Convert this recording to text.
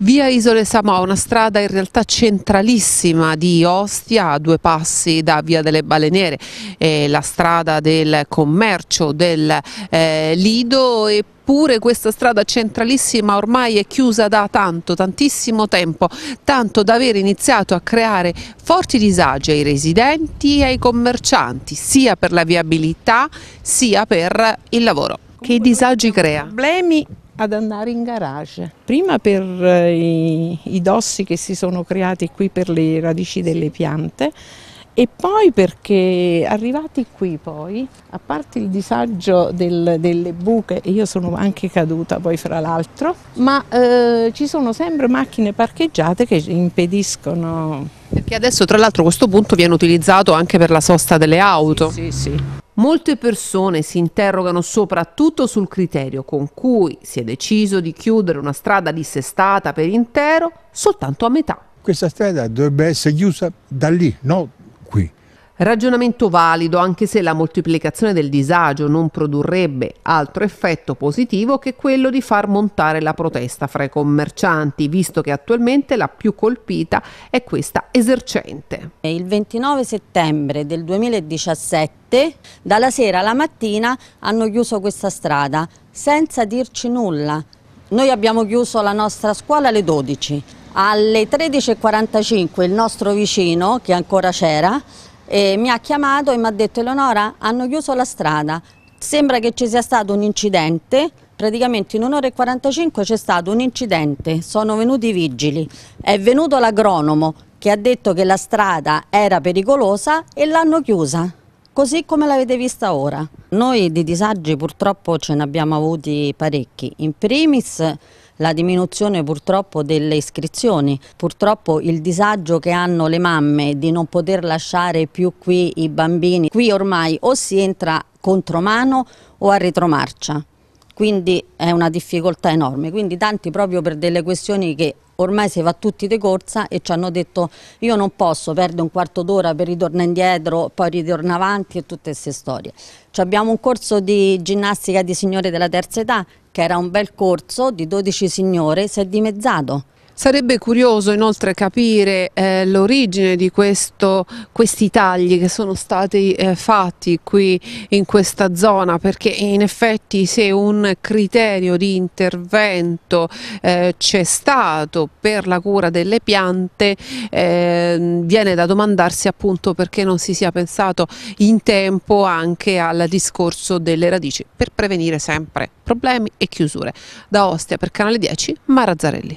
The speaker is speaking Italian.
Via Isole Samoa, una strada in realtà centralissima di Ostia, a due passi da Via delle Baleniere, eh, la strada del commercio del eh, Lido e Eppure questa strada centralissima ormai è chiusa da tanto, tantissimo tempo, tanto da aver iniziato a creare forti disagi ai residenti e ai commercianti, sia per la viabilità sia per il lavoro. Che disagi crea? Problemi ad andare in garage. Prima per eh, i, i dossi che si sono creati qui per le radici delle piante e poi perché arrivati qui poi, a parte il disagio del, delle buche, io sono anche caduta poi fra l'altro, ma eh, ci sono sempre macchine parcheggiate che impediscono. Perché adesso tra l'altro questo punto viene utilizzato anche per la sosta delle auto. sì. sì. sì. Molte persone si interrogano soprattutto sul criterio con cui si è deciso di chiudere una strada dissestata per intero soltanto a metà. Questa strada dovrebbe essere chiusa da lì, non qui. Ragionamento valido anche se la moltiplicazione del disagio non produrrebbe altro effetto positivo che quello di far montare la protesta fra i commercianti, visto che attualmente la più colpita è questa esercente. Il 29 settembre del 2017, dalla sera alla mattina, hanno chiuso questa strada senza dirci nulla. Noi abbiamo chiuso la nostra scuola alle 12. Alle 13.45 il nostro vicino, che ancora c'era, e mi ha chiamato e mi ha detto Eleonora hanno chiuso la strada, sembra che ci sia stato un incidente, praticamente in un'ora e 45 c'è stato un incidente, sono venuti i vigili, è venuto l'agronomo che ha detto che la strada era pericolosa e l'hanno chiusa, così come l'avete vista ora. Noi di disagi purtroppo ce ne abbiamo avuti parecchi, in primis la diminuzione purtroppo delle iscrizioni, purtroppo il disagio che hanno le mamme di non poter lasciare più qui i bambini. Qui ormai o si entra contromano o a retromarcia quindi è una difficoltà enorme, quindi tanti proprio per delle questioni che ormai si va tutti di corsa e ci hanno detto io non posso perdere un quarto d'ora per ritornare indietro, poi ritorno avanti e tutte queste storie. Ci abbiamo un corso di ginnastica di signore della terza età che era un bel corso di 12 signore, si è dimezzato Sarebbe curioso inoltre capire eh, l'origine di questo, questi tagli che sono stati eh, fatti qui in questa zona perché in effetti se un criterio di intervento eh, c'è stato per la cura delle piante ehm, viene da domandarsi appunto perché non si sia pensato in tempo anche al discorso delle radici per prevenire sempre problemi e chiusure. Da Ostia per Canale 10 Marazzarelli.